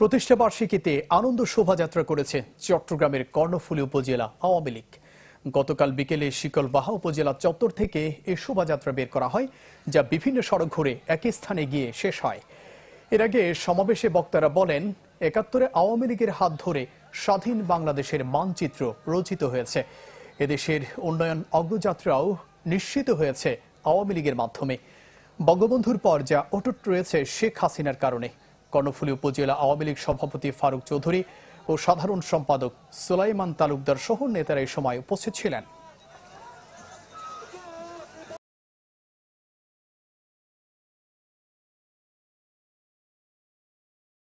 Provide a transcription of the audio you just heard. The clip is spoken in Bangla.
প্রতিষ্ঠা বার্ষিকীতে আনন্দ শোভাযাত্রা করেছে চট্টগ্রামের কর্ণফুলী উপজেলা আওয়ামী লীগ গতকাল বিকেলে শিকলবাহা উপজেলা চত্বর থেকে এ শোভাযাত্রা বের করা হয় যা বিভিন্ন সড়ক ঘুরে একই স্থানে গিয়ে শেষ হয় এর আগে সমাবেশে বক্তারা বলেন একাত্তরে আওয়ামী লীগের হাত ধরে স্বাধীন বাংলাদেশের মানচিত্র রচিত হয়েছে এদেশের উন্নয়ন অগ্রযাত্রাও নিশ্চিত হয়েছে আওয়ামী লীগের মাধ্যমে বঙ্গবন্ধুর পর যা অটুট রয়েছে শেখ হাসিনার কারণে কর্ণফুলী উপজেলা আওয়ামী লীগ সভাপতি ফারুক চৌধুরী ও সাধারণ সম্পাদক সুলাইমান তালুকদার সহ নেতারা এই সময় উপস্থিত ছিলেন